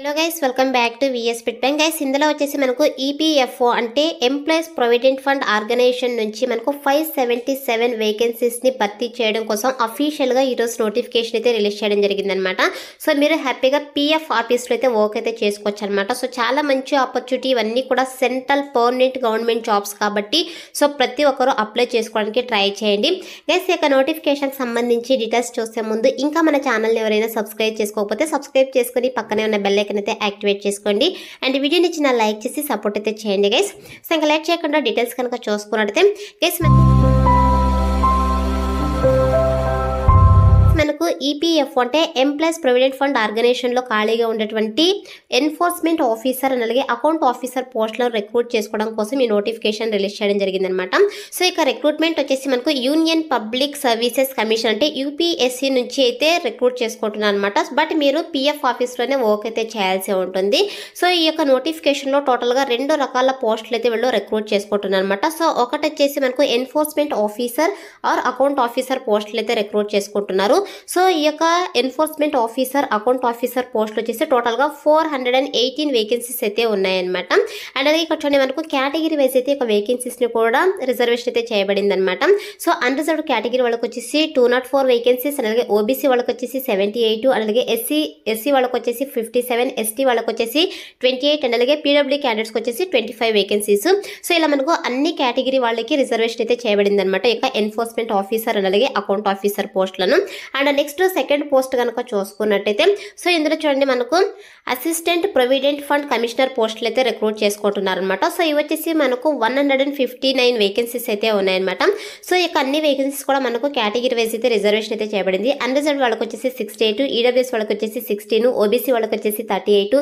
hello guys welcome back to VS pit bank guys ఇందులో వచ్చేసి మనకు ఈపీఎఫ్ఓ e అంటే ఎంప్లాయీస్ ప్రొవిడెంట్ ఫండ్ ఆర్గనైజేషన్ నుంచి మనకు ఫైవ్ సెవెంటీ సెవెన్ వేకెన్సీస్ని భర్తీ చేయడం కోసం అఫీషియల్గా ఈరోజు నోటిఫికేషన్ అయితే రిలీజ్ చేయడం జరిగిందనమాట సో మీరు హ్యాపీగా పీఎఫ్ ఆఫీస్లో అయితే వర్క్ అయితే చేసుకోవచ్చు అనమాట సో చాలా మంచి ఆపర్చునిటీ ఇవన్నీ కూడా సెంట్రల్ పర్మనెంట్ గవర్నమెంట్ జాబ్స్ కాబట్టి సో ప్రతి ఒక్కరూ అప్లై చేసుకోవడానికి ట్రై చేయండి గైస్ యొక్క నోటిఫికేషన్కి సంబంధించి డీటెయిల్స్ చూసే ముందు ఇంకా మన ఛానల్ని ఎవరైనా సబ్స్క్రైబ్ చేసుకోకపోతే సబ్స్క్రైబ్ చేసుకుని పక్కనే ఉన్న బెల్ ఐకన్ అయితే యాక్టివేట్ చేసుకోండి అండ్ వీడియో నుంచి నా లైక్ చేసి సపోర్ట్ అయితే చేయండి గైస్ సో ఇంకా లైక్ చేయకుండా డీటెయిల్స్ కనుక చూసుకున్నట్టయితే గైస్ మనకు ఈపీఎఫ్ e అంటే ఎంప్లాయీస్ ప్రొవిడెంట్ ఫండ్ ఆర్గనైజేషన్లో ఖాళీగా ఉండేటువంటి ఎన్ఫోర్స్మెంట్ ఆఫీసర్ అలాగే అకౌంట్ ఆఫీసర్ పోస్టులను రిక్రూట్ చేసుకోవడం కోసం ఈ నోటిఫికేషన్ రిలీజ్ చేయడం జరిగిందనమాట సో ఇక రిక్రూట్మెంట్ వచ్చేసి మనకు యూనియన్ పబ్లిక్ సర్వీసెస్ కమిషన్ అంటే యూపీఎస్సీ నుంచి అయితే రిక్రూట్ చేసుకుంటున్నాను అనమాట బట్ మీరు పిఎఫ్ ఆఫీస్లోనే వర్క్ అయితే చేయాల్సి ఉంటుంది సో ఈ యొక్క నోటిఫికేషన్లో టోటల్గా రెండు రకాల పోస్టులు అయితే వీళ్ళు రిక్రూట్ చేసుకుంటున్నారు అనమాట సో ఒకటి వచ్చేసి మనకు enforcement officer or account officer పోస్టులు అయితే రిక్రూట్ చేసుకుంటున్నారు సో ఈ యొక్క ఎన్ఫోర్స్మెంట్ ఆఫీసర్ అకౌంట్ ఆఫీసర్ పోస్ట్లు వచ్చేసి టోటల్గా four hundred and eighteen vacancies అయితే ఉన్నాయన్నమాట అండ్ అలాగే ఇక్కడ చూడండి మనకు కేటగిరీ వైజ్ అయితే ఒక వేకెన్సీస్ని కూడా రిజర్వేషన్ అయితే చేయబడింది అనమాట సో అన్రిజర్వ్డ్ కేటగిరీ వాళ్ళకి వచ్చేసి టూ నాట్ ఫోర్ వేకెన్సీస్ అలాగే ఓబీసీ వాళ్ళకి వచ్చేసి సెవెంటీ ఎయిట్ అలాగే ఎస్సీ ఎస్సీ వాళ్ళకి వచ్చేసి ఫిఫ్టీ సెవెన్ ఎస్టీ వాళ్ళకి వచ్చేసి ట్వంటీ ఎయిట్ అండ్ అలాగే పీడబ్ల్యూ క్యాండిడేట్స్కి వచ్చేసి ట్వంటీ ఫైవ్ వేకెన్సీస్ సో ఇలా మనకు అన్ని కేటగిరీ వాళ్ళకి రిజర్వేషన్ అయితే చేయబడింది అనమాట ఇక ఎన్ఫోర్స్మెంట్ ఆఫీసర్ అండ్ అలాగే అకౌంట్ ఆఫీసర్ పోస్టులను అండ్ నెక్స్ట్ సెకండ్ పోస్ట్ కనుక చూసుకున్నట్టయితే సో ఇందులో చూడండి మనకు అసిస్టెంట్ ప్రొవిడెంట్ ఫండ్ కమిషనర్ పోస్టులు అయితే రిక్రూట్ చేసుకుంటున్నారు అనమాట సో ఇవి వచ్చేసి మనకు one hundred and fifty nine vacancies అయితే ఉన్నాయన్నమాట సో ఇక అన్ని వేకెన్సీస్ కూడా మనకు కేటగిరీ వైజ్ అయితే రిజర్వేషన్ అయితే చేయబడింది అన్రిజర్వ్ వాళ్ళకి వచ్చేసి సిక్స్టీ ఎయిట్ ఈడబ్ల్యూఎస్ వాళ్ళకి వచ్చేసి సిక్స్టీన్ ఓబీసీ వాళ్ళకి వచ్చేసి థర్టీ ఎయిట్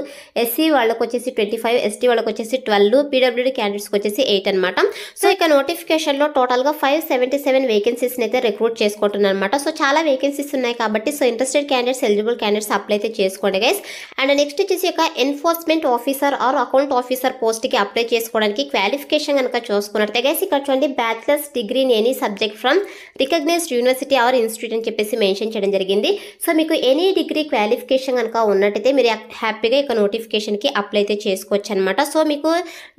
ఎస్సీ వాళ్ళకి వచ్చేసి ట్వంటీ ఫైవ్ ఎస్టీ వాళ్ళకి వచ్చేసి ట్వెల్వ్ పీడబ్ల్యూడీ క్యాండిడేట్స్కి వచ్చేసి ఎయిట్ అనమాట సో ఇక నోటిఫికేషన్లో టోటల్గా ఫైవ్ సెవెంటీ సెవెన్ వేకెన్సీస్ని అయితే రిక్రూట్ చేసుకుంటున్నారు అనమాట సో చాలా వేకెన్సీస్ ఉన్నాయి కాబట్టి so interested candidates eligible candidates apply చేసుకోండి గైస్ అండ్ నెక్స్ట్ వచ్చేసి ఇక్కడ enforcement officer or account officer post కి అప్లై చేసుకోడానికి క్వాలిఫికేషన్ గనక చూసుకున్నట్లయితే గైస్ ఇక్కడ చూడండి bachelor's degree in any subject from recognised university or institute అని చెప్పేసి మెన్షన్ చేయడం జరిగింది సో మీకు ఎనీ డిగ్రీ క్వాలిఫికేషన్ గనక ఉన్నwidetilde మీరు హ్యాపీగా ఇక నోటిఫికేషన్ కి అప్లై అయితే చేసుకోచ్చు అన్నమాట సో మీకు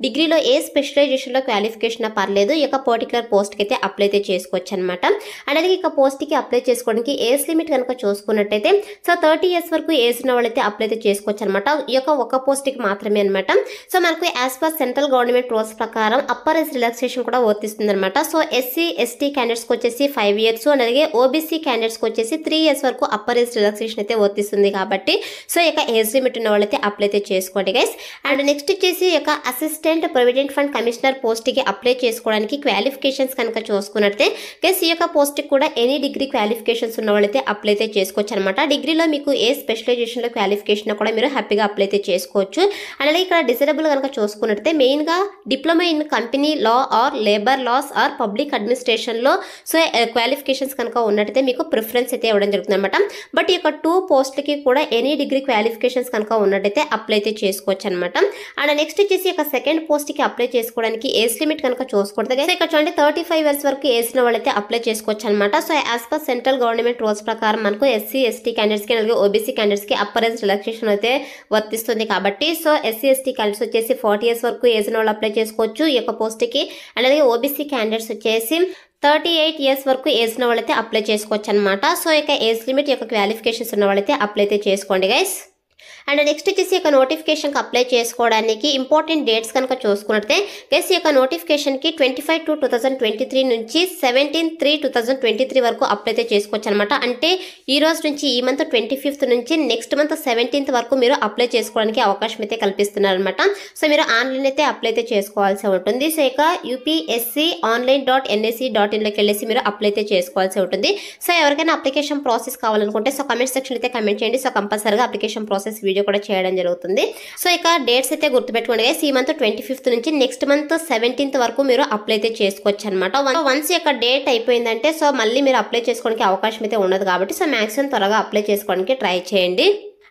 డిగ్రీలో ఏ స్పెషలైజేషన్ లో క్వాలిఫికేషన్ నా పరలేదు ఇక ပေါ် టిక్యులర్ పోస్ట్ కి అయితే అప్లై అయితే చేసుకోచ్చు అన్నమాట అండ్ అది ఈ పోస్ట్ కి అప్లై చేసుకోడానికి ఏస్ ఎస్టిమేట్ కనుక చూసుకున్నట్టయితే సో థర్టీ ఇయర్స్ వరకు ఏజ్ ఉన్న వాళ్ళైతే అప్లై అయితే చేసుకోవచ్చు అనమాట ఈ యొక్క ఒక పోస్ట్కి మాత్రమే అనమాట సో మనకు as per central government rules ప్రకారం అప్పర్ ఏజ్ రిలాక్సేషన్ కూడా వర్తిస్తుంది అనమాట సో ఎస్సీ ఎస్టీ క్యాండిడేట్స్కి వచ్చేసి ఫైవ్ ఇయర్స్ అలాగే ఓబీసీ క్యాండిడేట్స్కి వచ్చేసి త్రీ ఇయర్స్ వరకు అప్పర్ ఏజ్ రిలాక్సేషన్ అయితే వర్తిస్తుంది కాబట్టి సో ఇక ఏజ్ లిమిట్ ఉన్న వాళ్ళైతే అప్లై అయితే చేసుకోండి గైస్ అండ్ నెక్స్ట్ వచ్చేసి ఒక అసిస్టెంట్ ప్రొవిడెంట్ ఫండ్ కమిషనర్ పోస్ట్కి అప్లై చేసుకోవడానికి క్వాలిఫికేషన్స్ కనుక చూసుకున్నట్టే గైస్ ఈ యొక్క పోస్ట్కి కూడా ఎనీ డిగ్రీ క్వాలిఫికేషన్స్ ఉన్న వాళ్ళైతే అప్లై అయితే చేసుకోవచ్చు అనమాట డిగ్రీలో మీకు ఏ స్పెషలైజేషన్లో క్వాలిఫికేషన్ కూడా మీరు హ్యాపీగా అప్లై అయితే చేసుకోవచ్చు అలాగే ఇక్కడ డిజరబుల్ కనుక చూసుకున్నట్టయితే మెయిన్గా diploma in company law or labour laws or public అడ్మినిస్ట్రేషన్లో సో క్వాలిఫికేషన్స్ కనుక ఉన్నట్టయితే మీకు ప్రిఫరెన్స్ అయితే ఇవ్వడం జరుగుతుంది అనమాట బట్ ఈ టూ పోస్ట్లకి కూడా ఎనీ డిగ్రీ క్వాలిఫికేషన్స్ కనుక ఉన్నట్టయితే అప్లై అయితే చేసుకోవచ్చు అనమాట అండ్ నెక్స్ట్ వచ్చేసి ఒక సెకండ్ పోస్ట్కి అప్లై చేసుకోవడానికి ఏజ్ లిమిట్ కనుక చూసుకుంటుంది ఇక్కడ చూడండి థర్టీ ఫైవ్ ఇయర్స్ వరకు ఏజ్ వాళ్ళైతే అప్లై చేసుకోవచ్చు అనమాట so as per central government rules ప్రకారం ప్రకారం మనకు ఎస్సీ ఎస్టీ క్యాండిడేట్స్కి అలాగే ఓబీసీ క్యాండిడేట్స్కి అప్పర్ ఏజ్ రిలాక్సేషన్ అయితే వర్తిస్తుంది కాబట్టి సో ఎస్సీ ఎస్టీ క్యాండిడేట్స్ వచ్చేసి ఫార్టీ ఇయర్స్ వరకు ఏజ్ వాళ్ళు అప్లై చేసుకోవచ్చు ఈ యొక్క పోస్ట్కి అండ్ అలాగే ఓబీసీ క్యాండిడేట్స్ వచ్చేసి థర్టీ ఎయిట్ ఇయర్స్ వరకు ఏజ్ ఉన్న వాళ్ళైతే అప్లై చేసుకోవచ్చు అనమాట సో ఇక ఏజ్ లిమిట్ యొక్క క్వాలిఫికేషన్స్ ఉన్న వాళ్ళైతే అప్లై అయితే చేసుకోండి గైస్ అండ్ నెక్స్ట్ వచ్చేసి యొక్క నోటిఫికేషన్కి అప్లై చేసుకోవడానికి ఇంపార్టెంట్ డేట్స్ కనుక చూసుకున్నట్టే గెస్ యొక్క నోటిఫికేషన్కి twenty five two two thousand twenty three నుంచి seventeen three two thousand twenty three వరకు అప్లై అయితే చేసుకోవచ్చు అనమాట అంటే ఈ రోజు నుంచి ఈ మంత్ ట్వంటీ ఫిఫ్త్ నుంచి నెక్స్ట్ మంత్ సెవెంటీన్త్ వరకు మీరు అప్లై చేసుకోవడానికి అవకాశం అయితే కల్పిస్తున్నారనమాట సో మీరు ఆన్లైన్ అయితే అప్లై అయితే చేసుకోవాల్సి ఉంటుంది సో ఇక UPSC online dot NSC dot ఇన్లోకి వెళ్ళేసి మీరు అప్లై అయితే చేసుకోవాల్సి ఉంటుంది సో ఎవరికైనా అప్లికేషన్ ప్రాసెస్ కావాలనుకుంటే సో కమెంట్ సెక్షన్ అయితే కమెంట్ చేయండి సో కంపల్సరీగా అప్లికేషన్ ప్రాసెస్ ప్రాసెస్ వీడియో కూడా చేయడం జరుగుతుంది సో ఇక డేట్స్ అయితే గుర్తుపెట్టుకోండి ఈ మంత్ ట్వంటీ ఫిఫ్త్ నుంచి నెక్స్ట్ మంత్ సెవెంటీన్త్ వరకు మీరు అప్లై అయితే చేసుకోవచ్చు అనమాట వన్స్ యొక్క డేట్ అయిపోయిందంటే సో మళ్ళీ మీరు అప్లై చేసుకోవడానికి అవకాశం అయితే ఉండదు కాబట్టి సో మ్యాక్సిమం త్వరగా అప్లై చేసుకోవడానికి ట్రై చేయండి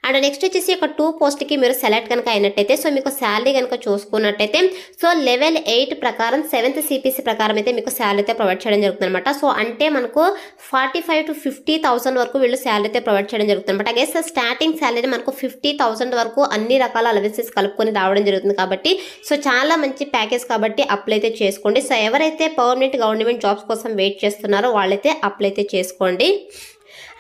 అండ్ నెక్స్ట్ వచ్చేసి ఒక టూ పోస్ట్కి మీరు సెలెక్ట్ కనుక అయినట్టయితే సో మీకు శాలరీ కనుక చూసుకున్నట్టయితే సో లెవెల్ ఎయిట్ ప్రకారం సెవెంత్ సిపిసి ప్రకారం అయితే మీకు శాలరీ అయితే ప్రొవైడ్ చేయడం జరుగుతుంది అనమాట సో అంటే మనకు forty five to fifty thousand వరకు వీళ్ళు శాలరీ అయితే ప్రొవైడ్ చేయడం జరుగుతుంది అనమాట అగే స్టార్టింగ్ శాలరీ మనకు ఫిఫ్టీ థౌసండ్ వరకు అన్ని రకాల అలవెన్సెస్ కలుపుకొని రావడం జరుగుతుంది కాబట్టి సో చాలా మంచి ప్యాకేజ్ కాబట్టి అప్లై అయితే చేసుకోండి సో ఎవరైతే పర్మనెంట్ గవర్నమెంట్ జాబ్స్ కోసం వెయిట్ చేస్తున్నారో వాళ్ళైతే అప్లై అయితే చేసుకోండి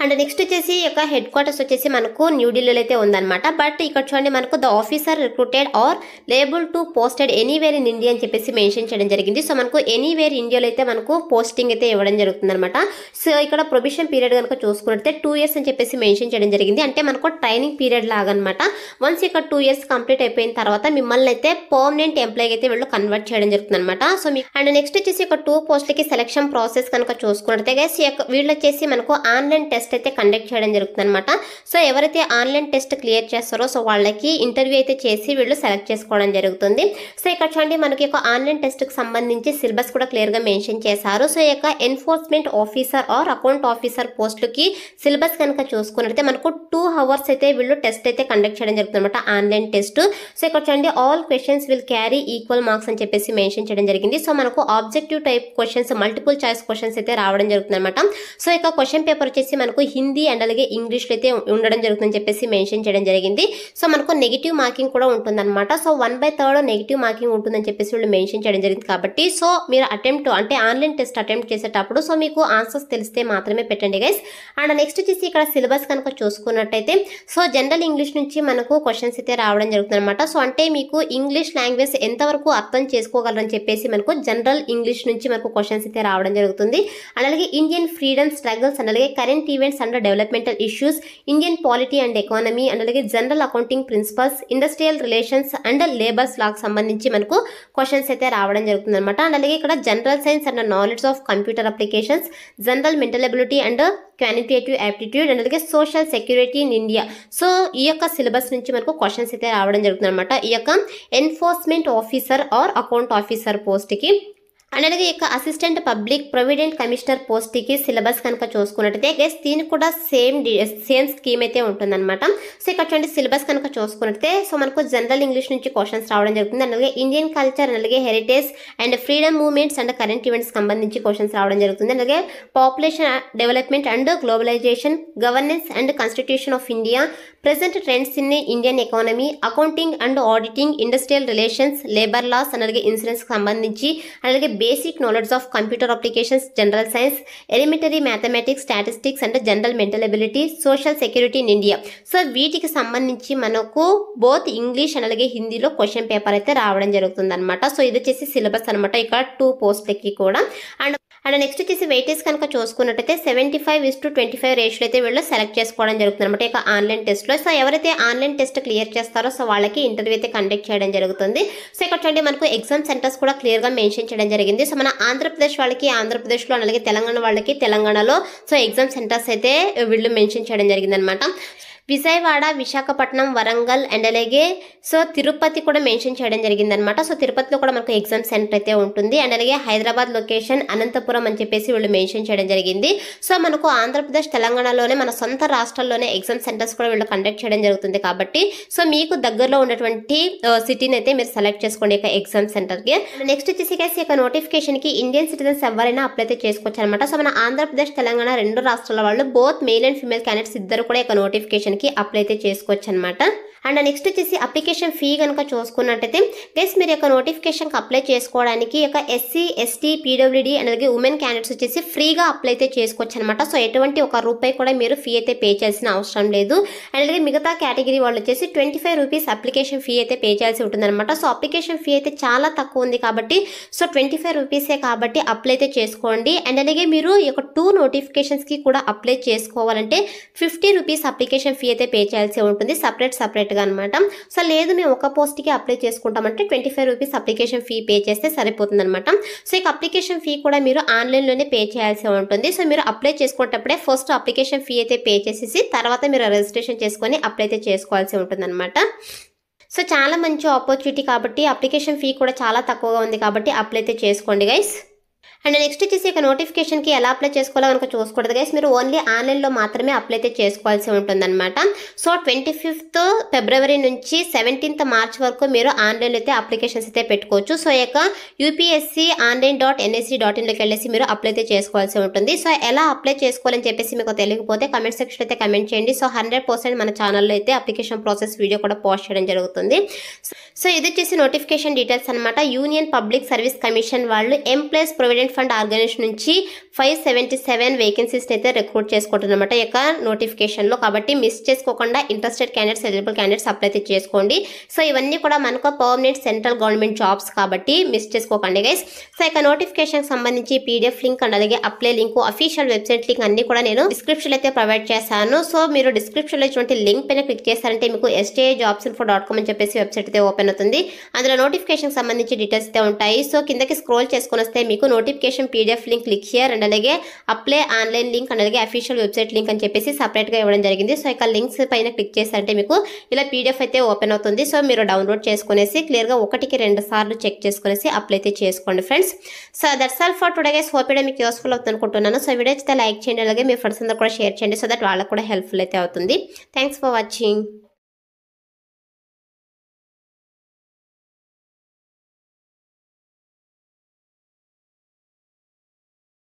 అండ్ నెక్స్ట్ వచ్చేసి యొక్క హెడ్ క్వార్టర్స్ వచ్చేసి మనకు న్యూఢిల్లీలో అయితే ఉందన్నమాట బట్ ఇక్కడ చూడండి మనకు the officer recruited are liable to posted anywhere in India అని చెప్పేసి మెన్షన్ చేయడం జరిగింది సో మనకు ఎనీవేర్ ఇండియాలో అయితే మనకు పోస్టింగ్ అయితే ఇవ్వడం జరుగుతుంది అనమాట సో ఇక్కడ ప్రొబిషన్ పీరియడ్ కనుక చూసుకున్నట్టే టూ ఇయర్స్ అని చెప్పేసి మెన్షన్ చేయడం జరిగింది అంటే మనకు ట్రైనింగ్ పీరియడ్ లాగా అనమాట వన్స్ ఇక్కడ టూ ఇయర్స్ కంప్లీట్ అయిపోయిన తర్వాత మిమ్మల్ని అయితే పర్మనెంట్ ఎంప్లాయీ అయితే వీళ్ళు కన్వర్ట్ చేయడం జరుగుతుంది అనమాట సో మీ అండ్ నెక్స్ట్ వచ్చేసి ఇక్కడ టూ పోస్టులకి సెలెక్షన్ ప్రాసెస్ కనుక చూసుకున్నట్లయితే వీళ్ళు వచ్చేసి మనకు ఆన్లైన్ టెస్ట్ టెస్ట్ అయితే కండక్ట్ చేయడం జరుగుతుందన్నమాట సో ఎవరైతే ఆన్లైన్ టెస్ట్ క్లియర్ చేస్తారో సో వాళ్ళకి ఇంటర్వ్యూ అయితే చేసి వీళ్ళు సెలెక్ట్ చేసుకోవడం జరుగుతుంది సో ఇక్కడ చూడండి మనకి ఒక ఆన్లైన్ టెస్ట్కి సంబంధించి సిలబస్ కూడా క్లియర్గా మెన్షన్ చేశారు సో ఈ enforcement officer or account officer పోస్టులకి సిలబస్ కనుక చూసుకున్నట్లయితే మనకు టూ అవర్స్ అయితే వీళ్ళు టెస్ట్ అయితే కండక్ట్ చేయడం జరుగుతుంది అనమాట ఆన్లైన్ టెస్ట్ సో ఇక్కడ చూడండి all questions will carry equal marks అని చెప్పేసి మెన్షన్ చేయడం జరిగింది సో మనకు objective type questions multiple choice questions అయితే రావడం జరుగుతుంది అనమాట సో ఇక క్వశ్చన్ పేపర్ వచ్చేసి మనకు మనకు హిందీ అండ్ అలాగే ఇంగ్లీష్లో అయితే ఉండడం జరుగుతుందని చెప్పేసి మెన్షన్ చేయడం జరిగింది సో మనకు నెగిటివ్ మార్కింగ్ కూడా ఉంటుందన్నమాట so one by third negative marking ఉంటుందని చెప్పేసి వీళ్ళు మెన్షన్ చేయడం జరిగింది కాబట్టి సో మీరు అటెంప్ట్ అంటే ఆన్లైన్ టెస్ట్ అటెంప్ట్ చేసేటప్పుడు సో మీకు ఆన్సర్స్ తెలిస్తే మాత్రమే పెట్టండి గైస్ అండ్ నెక్స్ట్ వచ్చేసి ఇక్కడ సిలబస్ కనుక చూసుకున్నట్టయితే సో జనరల్ ఇంగ్లీష్ నుంచి మనకు క్వశ్చన్స్ అయితే రావడం జరుగుతుంది అనమాట సో అంటే మీకు ఇంగ్లీష్ లాంగ్వేజ్ ఎంతవరకు అర్థం చేసుకోగలరని చెప్పేసి మనకు జనరల్ ఇంగ్లీష్ నుంచి మనకు క్వశ్చన్స్ అయితే రావడం జరుగుతుంది అలాగే ఇండియన్ ఫ్రీడమ్ స్ట్రగల్స్ అండ్ అలాగే current event developments under developmental issues Indian polity and economy and అలాగే general accounting principles industrial relations and labours లాకు సంబంధించి మనకు క్వశ్చన్స్ అయితే రావడం జరుగుతుంది అనమాట అండ్ అలాగే ఇక్కడ general science and knowledge of computer applications general mental ability and qualitative aptitude and అలాగే social security in India so ఈ యొక్క సిలబస్ నుంచి మనకు క్వశ్చన్స్ అయితే రావడం జరుగుతుంది అనమాట ఈ యొక్క enforcement officer or account officer పోస్ట్కి అలాగే ఇక అసిస్టెంట్ పబ్లిక్ ప్రొవిడెంట్ కమిషనర్ పోస్ట్కి సిలబస్ కనుక చూసుకున్నట్టయితే గెస్ దీనికి కూడా సేమ్ సేమ్ స్కీమ్ అయితే ఉంటుందన్నమాట సో ఇక్కడ చూడండి సిలబస్ కనుక చూసుకున్నట్టయితే సో మనకు జనరల్ ఇంగ్లీష్ నుంచి క్వశ్చన్స్ రావడం జరుగుతుంది అలాగే ఇండియన్ కల్చర్ అలాగే heritage and freedom movements and current events సంబంధించి క్వశ్చన్స్ రావడం జరుగుతుంది అలాగే population development and globalisation governance and constitution of India present trends in Indian economy accounting and auditing industrial relations labour laws అలాగే insurance సంబంధించి అలాగే basic knowledge of computer applications general science elementary mathematics statistics and general mental ability, social security in India so వీటికి సంబంధించి మనకు both English అలాగే హిందీలో question paper అయితే రావడం జరుగుతుంది అనమాట సో ఇది వచ్చేసి సిలబస్ అనమాట ఇక్కడ టూ పోస్ట్లకి కూడా అండ్ అండ్ నెక్స్ట్ వచ్చేసి వెయిటేజ్ కనుక చూసుకున్నట్టయితే seventy five is to twenty five ratio అయితే వీళ్ళు సెలెక్ట్ చేసుకోవడం జరుగుతుంది అనమాట ఇక ఆన్లైన్ టెస్ట్లో సో ఎవరైతే ఆన్లైన్ టెస్ట్ క్లియర్ చేస్తారో సో వాళ్ళకి ఇంటర్వ్యూ అయితే కండక్ట్ చేయడం జరుగుతుంది సో ఇక్కడ చూడండి మనకు ఎగ్జామ్ సెంటర్స్ కూడా క్లియర్గా మెన్షన్ చేయడం జరిగింది జరిగింది సో మన ఆంధ్రప్రదేశ్ వాళ్ళకి ఆంధ్రప్రదేశ్లో అలాగే తెలంగాణ వాళ్ళకి తెలంగాణలో సో ఎగ్జామ్ సెంటర్స్ అయితే వీళ్ళు మెన్షన్ చేయడం జరిగింది అనమాట విజయవాడ విశాఖపట్నం వరంగల్ అండ్ అలాగే సో తిరుపతి కూడా మెన్షన్ చేయడం జరిగిందనమాట సో తిరుపతిలో కూడా మనకు ఎగ్జామ్ సెంటర్ అయితే ఉంటుంది అండ్ అలాగే హైదరాబాద్ లొకేషన్ అనంతపురం అని చెప్పేసి వీళ్ళు మెన్షన్ చేయడం జరిగింది సో మనకు ఆంధ్రప్రదేశ్ తెలంగాణలోనే మన సొంత రాష్ట్రాల్లోనే ఎగ్జామ్ సెంటర్స్ కూడా వీళ్ళు కండక్ట్ చేయడం జరుగుతుంది కాబట్టి సో మీకు దగ్గరలో ఉన్నటువంటి సిటీని అయితే మీరు సెలెక్ట్ చేసుకోండి ఎగ్జామ్ సెంటర్కి నెక్స్ట్ వచ్చేసి కలిసి ఇక నోటిఫికేషన్కి ఇండియన్ సిటిజన్స్ ఎవరైనా అప్లై అయితే చేసుకోవచ్చు అనమాట సో మన ఆంధ్రప్రదేశ్ తెలంగాణ రెండు రాష్ట్రాల వాళ్ళు both male and female candidates ఇద్దరు కూడా ఇక నోటిఫికేషన్ కి అప్లైతే చేసుకోవొచ్చన్నమాట అండ్ నెక్స్ట్ వచ్చేసి అప్లికేషన్ ఫీ కనుక చూసుకున్నట్టయితే గెస్ మీరు యొక్క నోటిఫికేషన్కి అప్లై చేసుకోవడానికి యొక్క ఎస్సీ ఎస్టీ అండ్ అలాగే ఉమెన్ క్యాండిడేట్స్ వచ్చేసి ఫ్రీగా అప్లై అయితే చేసుకోవచ్చు అనమాట సో ఎటువంటి ఒక రూపాయి కూడా మీరు ఫీ అయితే పే చేయాల్సిన అవసరం లేదు అండ్ అలాగే మిగతా కేటగిరీ వాళ్ళు వచ్చేసి twenty five rupees application fee అయితే పే చేయాల్సి అనమాట సో అప్లికేషన్ ఫీ అయితే చాలా తక్కువ ఉంది కాబట్టి సో ట్వంటీ ఫైవ్ రూపీసే కాబట్టి అప్లై అయితే చేసుకోండి అండ్ అలాగే మీరు యొక్క టూ నోటిఫికేషన్స్కి కూడా అప్లై చేసుకోవాలంటే ఫిఫ్టీ రూపీస్ అప్లికేషన్ ఫీ అయితే పే చేయాల్సి ఉంటుంది సపరేట్ సపరేట్గా కరెక్ట్గా అనమాట సో లేదు మేము ఒక పోస్ట్కి అప్లై చేసుకుంటామంటే twenty five rupees application fee pay చేస్తే సరిపోతుంది అనమాట సో ఇక అప్లికేషన్ ఫీ కూడా మీరు ఆన్లైన్లోనే పే చేయాల్సి ఉంటుంది సో మీరు అప్లై చేసుకునేటప్పుడే ఫస్ట్ అప్లికేషన్ ఫీ అయితే పే చేసేసి తర్వాత మీరు రిజిస్ట్రేషన్ చేసుకొని అప్లై అయితే చేసుకోవాల్సి ఉంటుంది సో చాలా మంచి ఆపర్చునిటీ కాబట్టి అప్లికేషన్ ఫీ కూడా చాలా తక్కువగా ఉంది కాబట్టి అప్లై అయితే చేసుకోండి గైస్ అండ్ నెక్స్ట్ వచ్చేసి ఇక నోటిఫికేషన్కి ఎలా అప్లై చేసుకోవాలో కనుక చూసుకోవద్దు గైస్ మీరు ఓన్లీ ఆన్లైన్లో మాత్రమే అప్లై అయితే చేసుకోవాల్సి ఉంటుందన్నమాట సో ట్వంటీ ఫిఫ్త్ ఫిబ్రవరి నుంచి సెవెంటీన్త్ మార్చ్ వరకు మీరు ఆన్లైన్లో అయితే అప్లికేషన్స్ అయితే పెట్టుకోవచ్చు సో ఇక UPSC online dot NSC dot ఇన్లోకి వెళ్ళేసి మీరు అప్లై అయితే చేసుకోవాల్సి ఉంటుంది సో ఎలా అప్లై చేసుకోవాలని చెప్పేసి మీకు తెలియకపోతే కమెంట్ సెక్షన్ అయితే కమెంట్ చేయండి సో హండ్రెడ్ పర్సెంట్ మన ఛానల్లో అయితే అప్లికేషన్ ప్రాసెస్ వీడియో కూడా పోస్ట్ చేయడం జరుగుతుంది సో ఇది వచ్చేసి నోటిఫికేషన్ డీటెయిల్స్ అనమాట యూనియన్ పబ్లిక్ సర్వీస్ కమిషన్ వాళ్ళు employees provident government fund organisation నుంచి ఫైవ్ సెవెంటీ సెవెన్ వేకెన్సీస్ని అయితే రిక్రూట్ చేసుకుంటున్నమాట యొక్క నోటిఫికేషన్లో కాబట్టి మిస్ చేసుకోకుండా interested candidates eligible candidates apply అయితే చేసుకోండి సో ఇవన్నీ కూడా మనకు పర్మనెంట్ సెంట్రల్ గవర్నమెంట్ జాబ్స్ కాబట్టి మిస్ చేసుకోకండి గైస్ సో ఇక నోటిఫికేషన్కి సంబంధించి పీడిఎఫ్ లింక్ అండ్ అలాగే apply link official website link అన్ని కూడా నేను డిస్క్రిప్షన్ అయితే ప్రొవైడ్ చేశాను సో మీరు డిస్క్రిప్షన్లో ఇటువంటి లింక్ పైన క్లిక్ చేస్తారంటే మీకు STI jobs info dot com అని చెప్పేసి వెబ్సైట్ అయితే ఓపెన్ అవుతుంది అందులో నోటిఫికేషన్ సంబంధించి డీటెయిల్స్ అయితే ఉంటాయి సో కిందకి స్క్రోల్ చేసుకొని వస్తే మీకు notification application PDF link click చేయర్ అండ్ అలాగే అప్లై ఆన్లైన్ లింక్ అండ్ అలాగే అఫీషియల్ వెబ్సైట్ లింక్ అని చెప్పేసి సపరేట్గా ఇవ్వడం జరిగింది సో ఇక లింక్స్ పైన క్లిక్ చేస్తారంటే మీకు ఇలా పీడిఎఫ్ అయితే ఓపెన్ అవుతుంది సో మీరు డౌన్లోడ్ చేసుకునేసి క్లియర్గా ఒకటికి రెండు సార్లు చెక్ చేసుకునేసి అప్లై అయితే చేసుకోండి friends so that's all for today so hope మీకు యూస్ఫుల్ అవుతుంది అనుకుంటున్నాను సో వీడియో అయితే లైక్ చేయండి అలాగే మీ ఫ్రెండ్స్ అందరూ కూడా షేర్ చేయండి సో దట్ వాళ్ళకు కూడా హెల్ప్ఫుల్ అయితే అవుతుంది థ్యాంక్స్ ఫర్ వాచింగ్